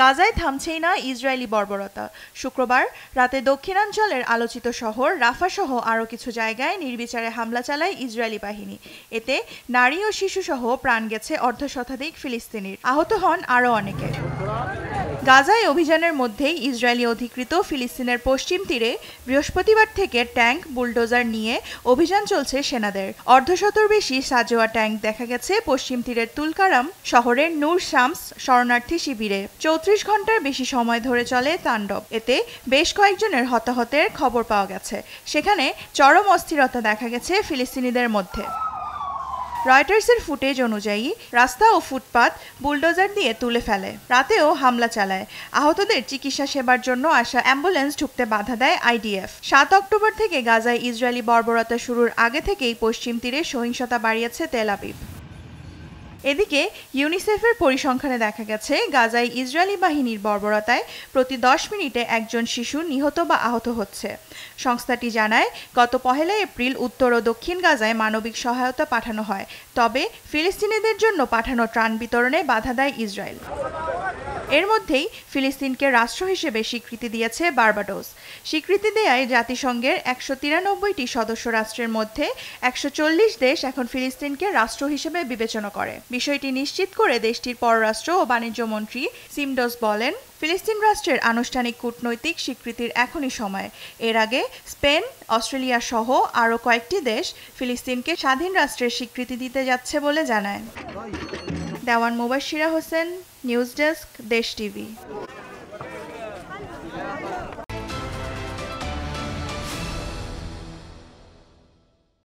গাজায় থামছেই না ইসরায়েলি বর্বরতা শুক্রবার রাতে দক্ষিণাঞ্চলের আলোচিত শহর রাফাসহ আরও কিছু জায়গায় নির্বিচারে হামলা চালায় ইসরায়েলি বাহিনী এতে নারী ও শিশুসহ প্রাণ গেছে অর্ধশতাধিক ফিলিস্তিনির আহত হন আরও অনেকে গাজায় অভিযানের মধ্যেই ইসরায়েলি অধিকৃত ফিলিস্তিনের পশ্চিম তীরে বৃহস্পতিবার থেকে ট্যাঙ্ক বুলডোজার নিয়ে অভিযান চলছে সেনাদের অর্ধশতর বেশি সাজোয়া ট্যাঙ্ক দেখা গেছে পশ্চিম তীরের তুলকারাম শহরের নূর শামস শরণার্থী শিবিরে চৌত্রিশ ঘন্টার বেশি সময় ধরে চলে তাণ্ডব এতে বেশ কয়েকজনের হতাহতের খবর পাওয়া গেছে সেখানে চরম অস্থিরতা দেখা গেছে ফিলিস্তিনিদের মধ্যে রয়টার্সের ফুটেজ অনুযায়ী রাস্তা ও ফুটপাত বুলডোজার দিয়ে তুলে ফেলে রাতেও হামলা চালায় আহতদের চিকিৎসা সেবার জন্য আসা অ্যাম্বুলেন্স ঢুকতে বাধা দেয় আইডিএফ সাত অক্টোবর থেকে গাজায় ইসরায়েলি বর্বরতা শুরুর আগে থেকেই পশ্চিম তীরে সহিংসতা বাড়িয়েছে তেল আবিব এদিকে ইউনিসেফের পরিসংখ্যানে দেখা গেছে গাজায় ইসরায়েলি বাহিনীর বর্বরতায় প্রতি দশ মিনিটে একজন শিশু নিহত বা আহত হচ্ছে সংস্থাটি জানায় গত পহেলা এপ্রিল উত্তর ও দক্ষিণ গাজায় মানবিক সহায়তা পাঠানো হয় তবে ফিলিস্তিনিদের জন্য পাঠানো ত্রাণ বিতরণে বাধা দেয় ইসরায়েল এর মধ্যেই ফিলিস্তিনকে রাষ্ট্র হিসেবে স্বীকৃতি দিয়েছে বার্বাডোস স্বীকৃতি দেয়ায় জাতিসংঘের একশো তিরানব্বইটি সদস্য রাষ্ট্রের মধ্যে একশো দেশ এখন ফিলিস্তিনকে রাষ্ট্র হিসেবে বিবেচনা করে বিষয়টি নিশ্চিত করে দেশটির পররাষ্ট্র ও বাণিজ্য মন্ত্রী সিমডোস বলেন ফিলিস্তিন রাষ্ট্রের আনুষ্ঠানিক কূটনৈতিক স্বীকৃতির এখনই সময় এর আগে স্পেন অস্ট্রেলিয়া সহ আরও কয়েকটি দেশ ফিলিস্তিনকে স্বাধীন রাষ্ট্রের স্বীকৃতি দিতে যাচ্ছে বলে জানায় Dewan Mubashira Hossain news desk Desh TV